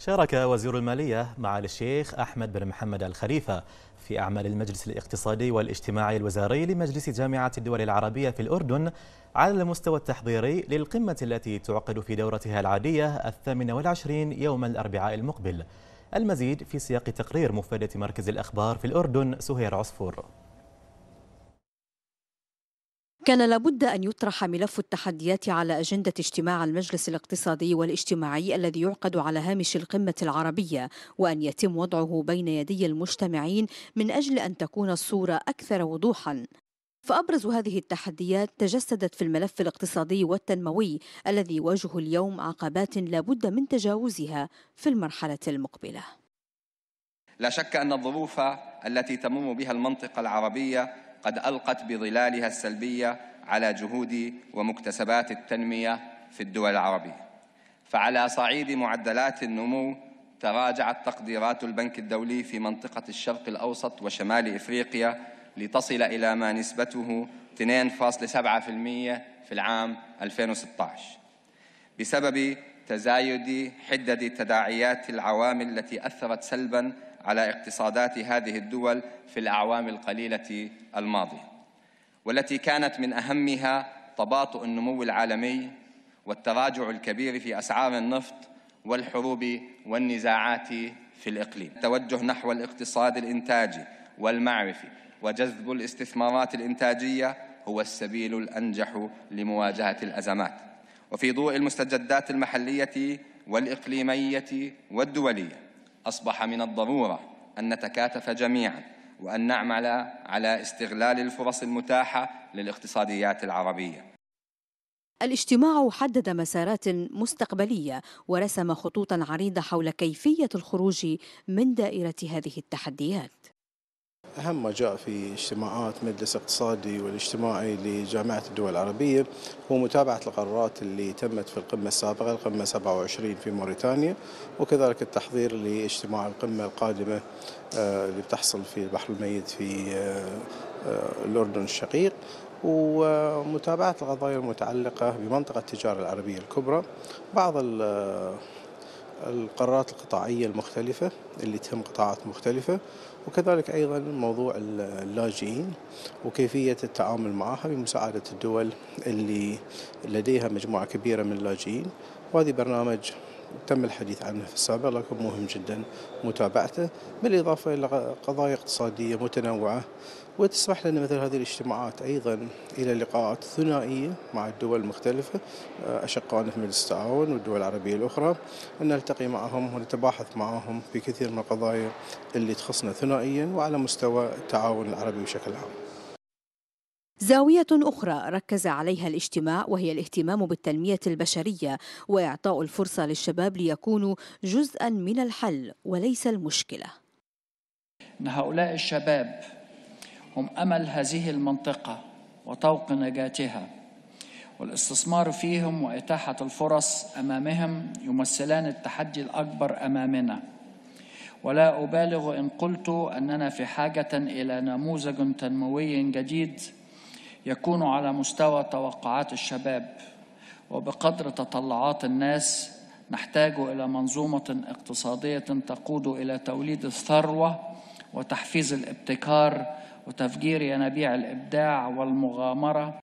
شارك وزير المالية معالي الشيخ أحمد بن محمد الخليفة في أعمال المجلس الاقتصادي والاجتماعي الوزاري لمجلس جامعة الدول العربية في الأردن على المستوى التحضيري للقمة التي تعقد في دورتها العادية الثامنة والعشرين يوم الأربعاء المقبل المزيد في سياق تقرير مفادة مركز الأخبار في الأردن سهير عصفور كان لابد أن يطرح ملف التحديات على أجندة اجتماع المجلس الاقتصادي والاجتماعي الذي يعقد على هامش القمة العربية وأن يتم وضعه بين يدي المجتمعين من أجل أن تكون الصورة أكثر وضوحاً فأبرز هذه التحديات تجسدت في الملف الاقتصادي والتنموي الذي يواجه اليوم عقبات لابد من تجاوزها في المرحلة المقبلة لا شك أن الظروف التي تمر بها المنطقة العربية قد ألقت بظلالها السلبية على جهود ومكتسبات التنمية في الدول العربية فعلى صعيد معدلات النمو تراجعت تقديرات البنك الدولي في منطقة الشرق الأوسط وشمال إفريقيا لتصل إلى ما نسبته 2.7% في العام 2016 بسبب تزايد حدة تداعيات العوامل التي أثرت سلباً على اقتصادات هذه الدول في الأعوام القليلة الماضية والتي كانت من أهمها تباطؤ النمو العالمي والتراجع الكبير في أسعار النفط والحروب والنزاعات في الإقليم توجه نحو الاقتصاد الإنتاجي والمعرفي وجذب الاستثمارات الإنتاجية هو السبيل الأنجح لمواجهة الأزمات وفي ضوء المستجدات المحلية والإقليمية والدولية أصبح من الضرورة أن نتكاتف جميعا وأن نعمل على استغلال الفرص المتاحة للاقتصاديات العربية الاجتماع حدد مسارات مستقبليه ورسم خطوطا عريضه حول كيفيه الخروج من دائره هذه التحديات أهم ما جاء في اجتماعات مجلس اقتصادي والاجتماعي لجامعة الدول العربية هو متابعة القرارات اللي تمت في القمة السابقة القمة 27 في موريتانيا وكذلك التحضير لاجتماع القمة القادمة آه، اللي بتحصل في البحر الميت في آه، آه، الأردن الشقيق ومتابعة القضايا المتعلقة بمنطقة التجارة العربية الكبرى بعض القرارات القطاعية المختلفة اللي تهم قطاعات مختلفة وكذلك أيضا موضوع اللاجئين وكيفية التعامل معها بمساعدة الدول اللي لديها مجموعة كبيرة من اللاجئين وهذه برنامج تم الحديث عنه في السابق لكن مهم جدا متابعته بالإضافة إلى قضايا اقتصادية متنوعة وتسمح لنا مثل هذه الاجتماعات أيضا إلى لقاءات ثنائية مع الدول المختلفة آه، أشقائنا في مجلس التعاون والدول العربية الأخرى أن نلتقي معهم ونتباحث معهم في كثير من القضايا اللي تخصنا ثنائيا وعلى مستوى التعاون العربي بشكل عام زاوية أخرى ركز عليها الاجتماع وهي الاهتمام بالتنمية البشرية وإعطاء الفرصة للشباب ليكونوا جزءا من الحل وليس المشكلة إن هؤلاء الشباب هم أمل هذه المنطقة وطوق نجاتها والاستثمار فيهم وإتاحة الفرص أمامهم يمثلان التحدي الأكبر أمامنا ولا أبالغ إن قلت أننا في حاجة إلى نموذج تنموي جديد يكون على مستوى توقعات الشباب وبقدر تطلعات الناس نحتاج الى منظومه اقتصاديه تقود الى توليد الثروه وتحفيز الابتكار وتفجير ينابيع الابداع والمغامره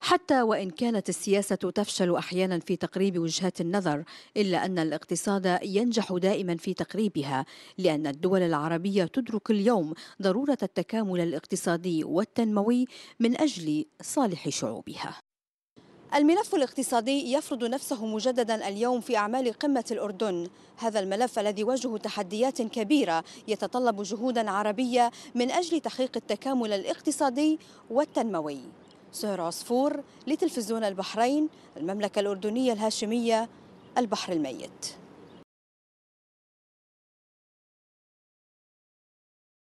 حتى وإن كانت السياسة تفشل أحيانا في تقريب وجهات النظر إلا أن الاقتصاد ينجح دائما في تقريبها لأن الدول العربية تدرك اليوم ضرورة التكامل الاقتصادي والتنموي من أجل صالح شعوبها الملف الاقتصادي يفرض نفسه مجددا اليوم في أعمال قمة الأردن هذا الملف الذي يواجه تحديات كبيرة يتطلب جهودا عربية من أجل تحقيق التكامل الاقتصادي والتنموي سهر عصفور لتلفزيون البحرين المملكة الأردنية الهاشمية البحر الميت